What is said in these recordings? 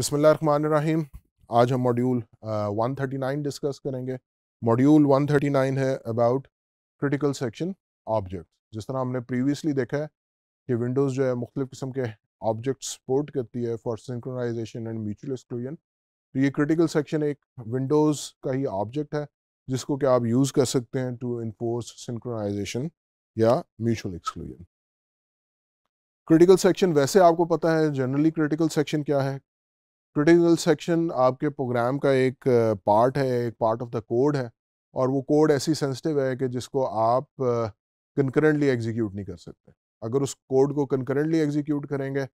रहीम आज हम module one thirty nine discuss करेंगे मॉड्यूल वन थर्टी नाइन है अबाउट क्रिटिकल सेक्शन ऑब्जेक्ट जिस तरह हमने प्रीवियसली देखा है कि विंडोज़ जो है मुख्तलिफ़ किस्म के ऑब्जेक्ट सपोर्ट करती है for synchronization and mutual exclusion तो ये क्रिटिकल सेक्शन एक विंडोज़ का ही ऑब्जेक्ट है जिसको कि आप यूज़ कर सकते हैं टू इन्फोर्स सिंक्रोनाइजेशन या म्यूचुअल एक्सक्लूजन क्रिटिकल सेक्शन वैसे आपको पता है जनरली क्रिटिकल सेक्शन क्या है क्रिटिकल सेक्शन आपके प्रोग्राम का एक पार्ट uh, है एक पार्ट ऑफ द कोड है और वो कोड ऐसी सेंसिटिव है कि जिसको आप कंकरेंटली uh, एग्जीक्यूट नहीं कर सकते अगर उस कोड को कंकरेंटली एग्जीक्यूट करेंगे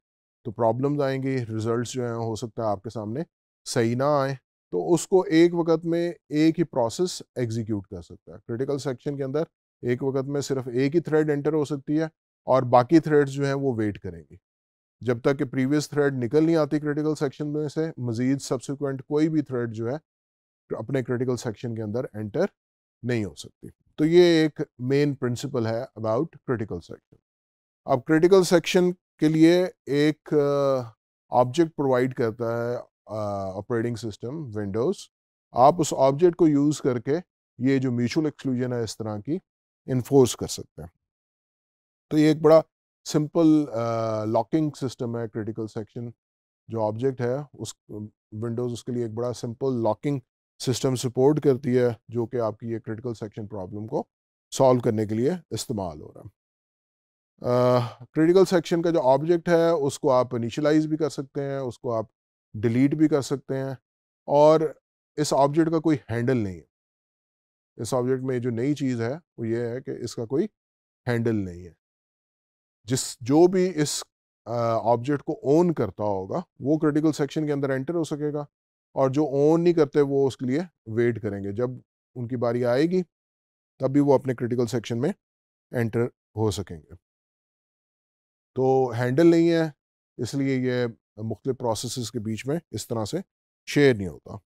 तो प्रॉब्लम्स आएंगी रिजल्ट्स जो हैं हो सकता है आपके सामने सही ना आए तो उसको एक वक्त में एक ही प्रोसेस एग्जीक्यूट कर सकता है क्रिटिकल सेक्शन के अंदर एक वक्त में सिर्फ एक ही थ्रेड एंटर हो सकती है और बाकी थ्रेड्स जो हैं वो वेट करेंगी जब तक कि प्रीवियस थ्रेड निकल नहीं आती क्रिटिकल सेक्शन में से मज़ीद सब्सिक्वेंट कोई भी थ्रेड जो है अपने क्रिटिकल सेक्शन के अंदर एंटर नहीं हो सकती तो ये एक मेन प्रिंसिपल है अबाउट क्रिटिकल सेक्शन अब क्रिटिकल सेक्शन के लिए एक ऑब्जेक्ट uh, प्रोवाइड करता है ऑपरेटिंग सिस्टम विंडोज़ आप उस ऑब्जेक्ट को यूज़ करके ये जो म्यूचुअल एक्सक्लूजन है इस तरह की इन्फोर्स कर सकते हैं तो ये एक बड़ा सिंपल लॉकिंग सिस्टम है क्रिटिकल सेक्शन जो ऑब्जेक्ट है उस विंडोज़ उसके लिए एक बड़ा सिंपल लॉकिंग सिस्टम सपोर्ट करती है जो कि आपकी ये क्रिटिकल सेक्शन प्रॉब्लम को सॉल्व करने के लिए इस्तेमाल हो रहा है क्रिटिकल uh, सेक्शन का जो ऑब्जेक्ट है उसको आप इनिशलाइज भी कर सकते हैं उसको आप डिलीट भी कर सकते हैं और इस ऑब्जेक्ट का कोई हैंडल नहीं है इस ऑब्जेक्ट में जो नई चीज़ है वो ये है कि इसका कोई हैंडल नहीं है जिस जो भी इस ऑब्जेक्ट को ओन करता होगा वो क्रिटिकल सेक्शन के अंदर एंटर हो सकेगा और जो ओन नहीं करते वो उसके लिए वेट करेंगे जब उनकी बारी आएगी तब भी वो अपने क्रिटिकल सेक्शन में एंटर हो सकेंगे तो हैंडल नहीं है इसलिए ये मुख्तलिफ प्रोसेस के बीच में इस तरह से शेयर नहीं होता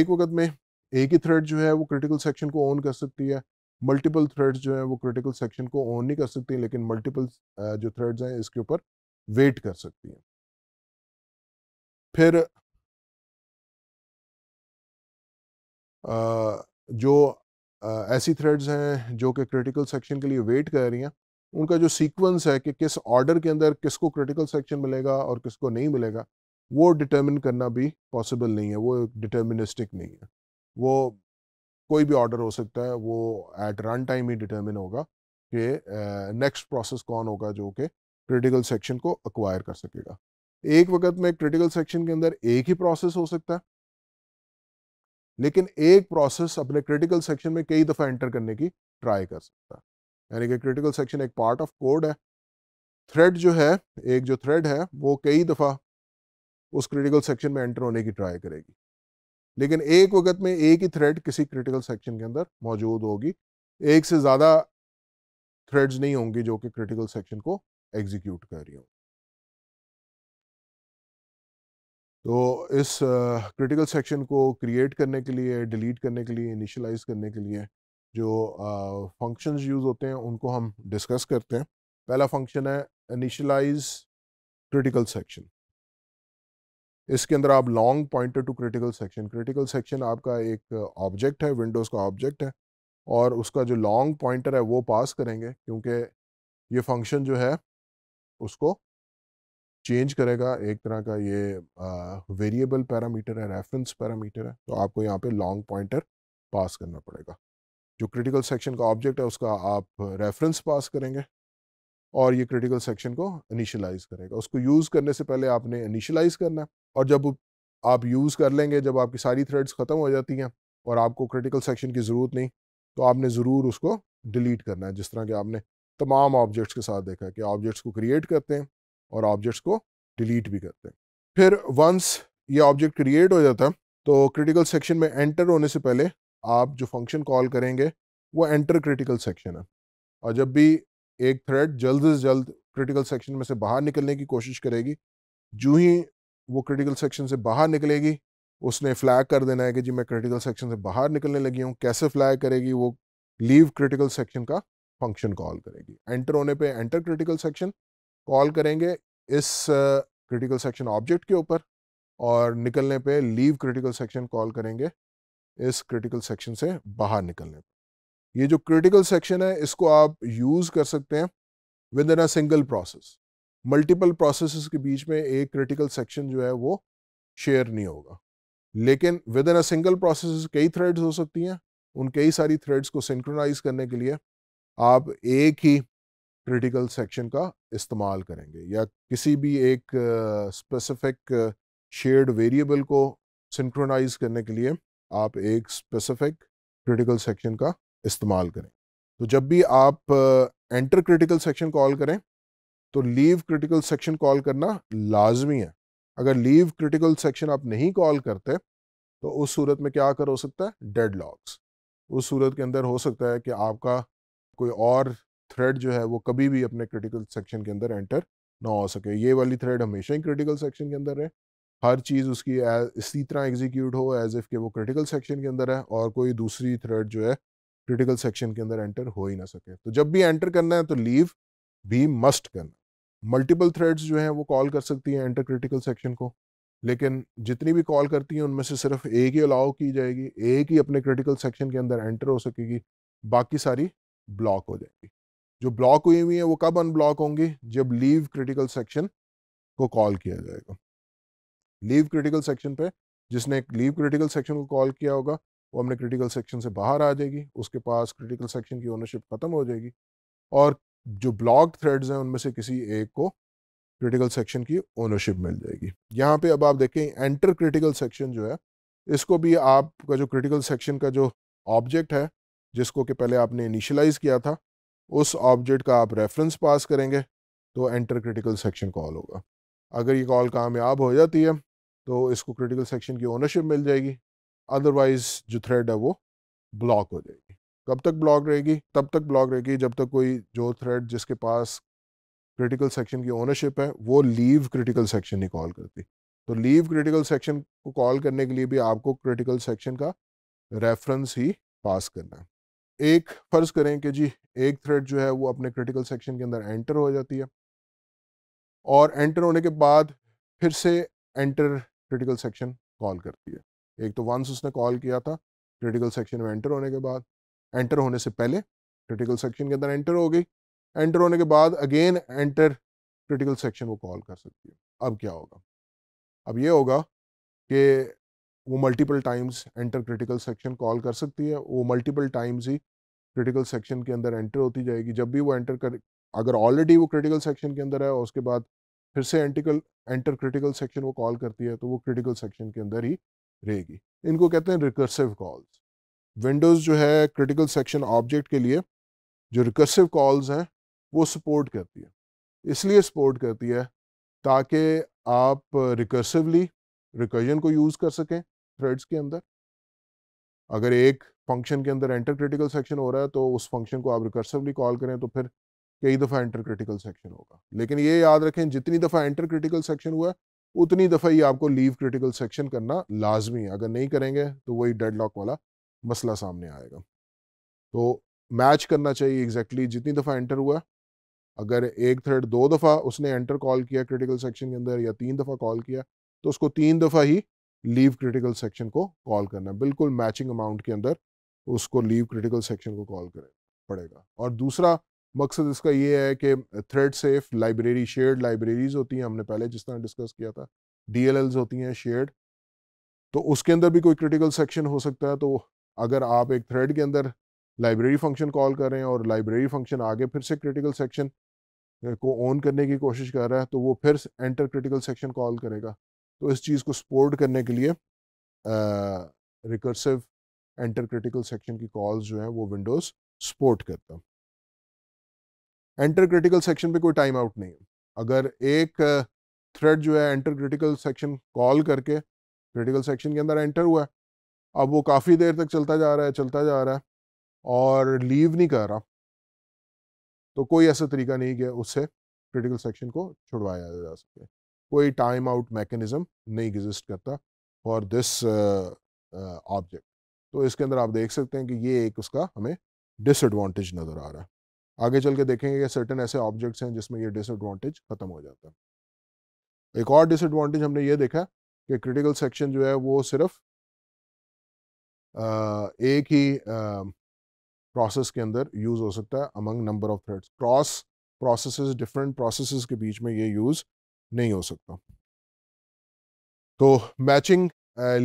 एक वक्त में एक ही थ्रेड जो है वो क्रिटिकल सेक्शन को ऑन कर सकती है मल्टीपल थ्रेड्स जो है वो क्रिटिकल सेक्शन को ऑन नहीं कर सकती लेकिन मल्टीपल जो थ्रेड्स हैं इसके ऊपर वेट कर सकती हैं फिर आ, जो आ, ऐसी थ्रेड्स हैं जो कि क्रिटिकल सेक्शन के लिए वेट कर रही हैं उनका जो सीक्वेंस है कि किस ऑर्डर के अंदर किसको क्रिटिकल सेक्शन मिलेगा और किसको नहीं मिलेगा वो डिटर्मिन करना भी पॉसिबल नहीं है वो डिटर्मिनिस्टिक नहीं है वो कोई भी ऑर्डर हो सकता है वो एट रन टाइम ही डिटर्मिन होगा कि नेक्स्ट प्रोसेस कौन होगा जो कि क्रिटिकल सेक्शन को अक्वायर कर सकेगा एक वक्त में क्रिटिकल सेक्शन के अंदर एक ही प्रोसेस हो सकता है लेकिन एक प्रोसेस अपने क्रिटिकल सेक्शन में कई दफ़ा एंटर करने की ट्राई कर सकता है यानी कि क्रिटिकल सेक्शन एक पार्ट ऑफ कोड है थ्रेड जो है एक जो थ्रेड है वो कई दफ़ा उस क्रिटिकल सेक्शन में एंटर होने की ट्राई करेगी लेकिन एक वक्त में एक ही थ्रेड किसी क्रिटिकल सेक्शन के अंदर मौजूद होगी एक से ज़्यादा थ्रेड्स नहीं होंगी जो कि क्रिटिकल सेक्शन को एग्जीक्यूट कर रही हो तो इस क्रिटिकल uh, सेक्शन को क्रिएट करने के लिए डिलीट करने के लिए इनिशलाइज करने के लिए जो फंक्शन uh, यूज़ होते हैं उनको हम डिस्कस करते हैं पहला फंक्शन है इनिशलाइज क्रिटिकल सेक्शन इसके अंदर आप long pointer to critical section critical section आपका एक ऑब्जेक्ट है विंडोज़ का ऑब्जेक्ट है और उसका जो लॉन्ग पॉइंटर है वो पास करेंगे क्योंकि ये फंक्शन जो है उसको चेंज करेगा एक तरह का ये वेरिएबल पैरामीटर है रेफरेंस पैरामीटर है तो आपको यहाँ पे लॉन्ग पॉइंटर पास करना पड़ेगा जो क्रिटिकल सेक्शन का ऑब्जेक्ट है उसका आप रेफरेंस पास करेंगे और ये क्रिटिकल सेक्शन को इनिशलाइज करेगा उसको यूज़ करने से पहले आपने इनिशलाइज करना है और जब आप यूज़ कर लेंगे जब आपकी सारी थ्रेड्स ख़त्म हो जाती हैं और आपको क्रिटिकल सेक्शन की ज़रूरत नहीं तो आपने ज़रूर उसको डिलीट करना है जिस तरह के आपने तमाम ऑब्जेक्ट्स के साथ देखा है कि ऑब्जेक्ट्स को क्रिएट करते हैं और ऑब्जेक्ट्स को डिलीट भी करते हैं फिर वंस ये ऑब्जेक्ट क्रिएट हो जाता है तो क्रिटिकल सेक्शन में एंटर होने से पहले आप जो फंक्शन कॉल करेंगे वो एंटर क्रिटिकल सेक्शन है और जब भी एक थ्रेड जल्द से जल्द क्रिटिकल सेक्शन में से बाहर निकलने की कोशिश करेगी जो ही वो क्रिटिकल सेक्शन से बाहर निकलेगी उसने फ्लैग कर देना है कि जी मैं क्रिटिकल सेक्शन से बाहर निकलने लगी हूँ कैसे फ्लैग करेगी वो लीव क्रिटिकल सेक्शन का फंक्शन कॉल करेगी एंटर होने पे एंटर क्रिटिकल सेक्शन कॉल करेंगे इस क्रिटिकल सेक्शन ऑब्जेक्ट के ऊपर और निकलने पे लीव क्रिटिकल सेक्शन कॉल करेंगे इस क्रिटिकल सेक्शन से बाहर निकलने पर ये जो क्रिटिकल सेक्शन है इसको आप यूज़ कर सकते हैं within a single process multiple process के बीच में एक क्रिटिकल सेक्शन जो है वो शेयर नहीं होगा लेकिन within a single process कई थ्रेड्स हो सकती हैं उन कई सारी थ्रेड्स को सिंक्रोनाइज करने के लिए आप एक ही क्रिटिकल सेक्शन का इस्तेमाल करेंगे या किसी भी एक स्पेसिफिक शेयर्ड वेरिएबल को सिंक्रोनाइज करने के लिए आप एक स्पेसिफिक क्रिटिकल सेक्शन का इस्तेमाल करें तो जब भी आप एंटर क्रिटिकल सेक्शन कॉल करें तो लीव क्रिटिकल सेक्शन कॉल करना लाजमी है अगर लीव क्रिटिकल सेक्शन आप नहीं कॉल करते तो उस सूरत में क्या कर हो सकता है डेड लॉक्स उस सूरत के अंदर हो सकता है कि आपका कोई और थ्रेड जो है वो कभी भी अपने क्रिटिकल सेक्शन के अंदर एंटर ना हो सके ये वाली थ्रेड हमेशा ही क्रिटिकल सेक्शन के अंदर है हर चीज़ उसकी इसी तरह एग्जीक्यूट हो एज इफ़ के वो क्रिटिकल सेक्शन के अंदर है और कोई दूसरी थ्रेड जो है क्रिटिकल सेक्शन के अंदर एंटर हो ही ना सके तो जब भी एंटर करना है तो लीव भी मस्ट करना मल्टीपल थ्रेड्स जो हैं वो कॉल कर सकती हैं इंटरक्रिटिकल सेक्शन को लेकिन जितनी भी कॉल करती हैं उनमें से सिर्फ एक ही अलाउ की जाएगी एक ही अपने क्रिटिकल सेक्शन के अंदर एंटर हो सकेगी बाकी सारी ब्लॉक हो जाएगी जो ब्लॉक हुई हुई हैं वो कब अनब्लॉक होंगी जब लीव क्रिटिकल सेक्शन को कॉल किया जाएगा लीव क्रिटिकल सेक्शन पे जिसने लीव क्रिटिकल सेक्शन को कॉल किया होगा वो अपने क्रिटिकल सेक्शन से बाहर आ जाएगी उसके पास क्रिटिकल सेक्शन की ओनरशिप ख़त्म हो जाएगी और जो ब्लॉग थ्रेड्स हैं उनमें से किसी एक को क्रिटिकल सेक्शन की ओनरशिप मिल जाएगी यहाँ पे अब आप देखें एंटर क्रिटिकल सेक्शन जो है इसको भी आपका जो क्रिटिकल सेक्शन का जो ऑब्जेक्ट है जिसको कि पहले आपने इनिशलाइज किया था उस ऑब्जेक्ट का आप रेफरेंस पास करेंगे तो एंटर क्रिटिकल सेक्शन कॉल होगा अगर ये कॉल कामयाब हो जाती है तो इसको क्रिटिकल सेक्शन की ओनरशिप मिल जाएगी अदरवाइज़ जो थ्रेड है वो ब्लॉक हो जाएगी कब तक ब्लॉक रहेगी तब तक ब्लॉक रहेगी जब तक कोई जो थ्रेड जिसके पास क्रिटिकल सेक्शन की ओनरशिप है वो लीव क्रिटिकल सेक्शन नहीं कॉल करती तो लीव क्रिटिकल सेक्शन को कॉल करने के लिए भी आपको क्रिटिकल सेक्शन का रेफरेंस ही पास करना है एक फ़र्ज़ करें कि जी एक थ्रेड जो है वो अपने क्रिटिकल सेक्शन के अंदर एंटर हो जाती है और एंटर होने के बाद फिर से एंटर क्रिटिकल सेक्शन कॉल करती है एक तो वंस उसने कॉल किया था क्रिटिकल सेक्शन में एंटर होने के बाद एंटर होने से पहले क्रिटिकल सेक्शन के अंदर एंटर हो गई एंटर होने के बाद अगेन एंटर क्रिटिकल सेक्शन को कॉल कर सकती है अब क्या होगा अब ये होगा कि वो multiple times enter critical section call कर सकती है वो मल्टीपल टाइम्स ही क्रिटिकल सेक्शन के अंदर एंटर होती जाएगी जब भी वो एंटर कर अगर ऑलरेडी वो क्रिटिकल सेक्शन के अंदर है और उसके बाद फिर से एंटिकल एंटर क्रिटिकल सेक्शन वो कॉल करती है तो वो क्रिटिकल सेक्शन के अंदर ही रहेगी इनको कहते हैं रिकर्सिव कॉल्स विंडोज़ जो है क्रिटिकल सेक्शन ऑब्जेक्ट के लिए जो रिकर्सिव कॉल्स हैं वो सपोर्ट करती है इसलिए सपोर्ट करती है ताकि आप रिकर्सिवली रिकर्जन को यूज़ कर सकें थ्रेड्स के अंदर अगर एक फंक्शन के अंदर एंटर क्रिटिकल सेक्शन हो रहा है तो उस फंक्शन को आप रिकर्सिवली कॉल करें तो फिर कई दफ़ा एंटर क्रिटिकल सेक्शन होगा लेकिन ये याद रखें जितनी दफ़ा एंटर क्रिटिकल सेक्शन हुआ है उतनी दफ़ा ही आपको लीव क्रिटिकल सेक्शन करना लाजमी है अगर नहीं करेंगे तो वही लॉक वाला मसला सामने आएगा तो मैच करना चाहिए एग्जैक्टली exactly जितनी दफ़ा एंटर हुआ अगर एक थ्रेड दो दफ़ा उसने एंटर कॉल किया क्रिटिकल सेक्शन के अंदर या तीन दफ़ा कॉल किया तो उसको तीन दफ़ा ही लीव क्रिटिकल सेक्शन को कॉल करना बिल्कुल मैचिंग अमाउंट के अंदर उसको लीव क्रिटिकल सेक्शन को कॉल करें पड़ेगा और दूसरा मकसद इसका ये है कि thread safe library shared libraries होती हैं हमने पहले जिस तरह डिस्कस किया था डी होती हैं शेयर्ड तो उसके अंदर भी कोई क्रिटिकल सेक्शन हो सकता है तो अगर आप एक थ्रेड के अंदर लाइब्रेरी फंक्शन कॉल कर रहे हैं और लाइब्रेरी फंक्शन आगे फिर से क्रिटिकल सेक्शन को ऑन करने की कोशिश कर रहा है तो वो फिर एंटर क्रिटिकल सेक्शन कॉल करेगा तो इस चीज़ को सपोर्ट करने के लिए रिकर्सिव एंटर क्रिटिकल सेक्शन की कॉल्स जो हैं वो विंडोज़ सपोर्ट करता है एंटर क्रिटिकल सेक्शन पे कोई टाइम आउट नहीं है अगर एक थ्रेड जो है एंटर क्रिटिकल सेक्शन कॉल करके क्रिटिकल सेक्शन के अंदर एंटर हुआ है अब वो काफ़ी देर तक चलता जा रहा है चलता जा रहा है और लीव नहीं कर रहा तो कोई ऐसा तरीका नहीं कि उससे क्रिटिकल सेक्शन को छुड़वाया जा सके कोई टाइम आउट मैकेनिज़्म नहीं एग्जिस्ट करता फॉर दिस ऑब्जेक्ट तो इसके अंदर आप देख सकते हैं कि ये एक उसका हमें डिसएडवांटेज नज़र आ रहा है आगे चल के देखेंगे कि सर्टन ऐसे ऑब्जेक्ट्स हैं जिसमें ये डिसएडवांटेज ख़त्म हो जाता है एक और डिसएडवांटेज हमने ये देखा कि क्रिटिकल सेक्शन जो है वो सिर्फ एक ही प्रोसेस के अंदर यूज़ हो सकता है among number of threads cross process different process के बीच में ये यूज़ नहीं हो सकता तो matching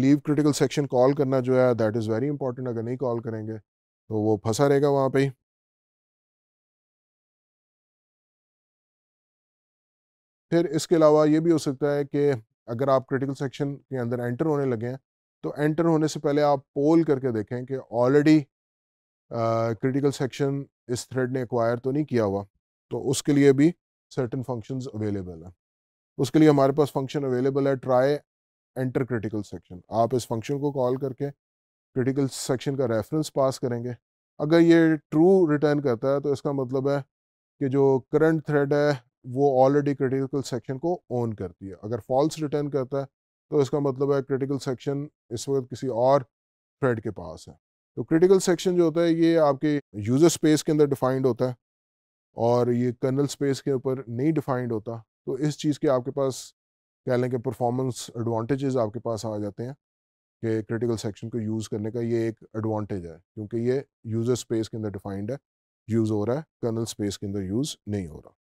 leave critical section call करना जो है दैट इज़ वेरी इंपॉर्टेंट अगर नहीं कॉल करेंगे तो वो फंसा रहेगा वहाँ पे ही फिर इसके अलावा ये भी हो सकता है कि अगर आप क्रिटिकल सेक्शन के अंदर एंटर होने लगे हैं तो एंटर होने से पहले आप पोल करके देखें कि ऑलरेडी क्रिटिकल सेक्शन इस थ्रेड ने एक्वायर तो नहीं किया हुआ तो उसके लिए भी सर्टन फंक्शंस अवेलेबल हैं उसके लिए हमारे पास फंक्शन अवेलेबल है ट्राई एंटर क्रिटिकल सेक्शन आप इस फंक्शन को कॉल करके क्रिटिकल सेक्शन का रेफरेंस पास करेंगे अगर ये ट्रू रिटर्न करता है तो इसका मतलब है कि जो करंट थ्रेड है वो ऑलरेडी क्रिटिकल सेक्शन को ऑन करती है अगर फॉल्स रिटर्न करता है तो इसका मतलब है क्रिटिकल सेक्शन इस वक्त किसी और थ्रेड के पास है तो क्रिटिकल सेक्शन जो होता है ये आपके यूज़र स्पेस के अंदर डिफाइंड होता है और ये कर्नल स्पेस के ऊपर नहीं डिफाइंड होता तो इस चीज़ के आपके पास कह लें कि परफॉर्मेंस एडवांटेजेस आपके पास आ जाते हैं कि क्रिटिकल सेक्शन को यूज़ करने का ये एक एडवांटेज है क्योंकि ये यूज़र स्पेस के अंदर डिफाइंड है यूज़ हो रहा है कर्नल स्पेस के अंदर यूज़ नहीं हो रहा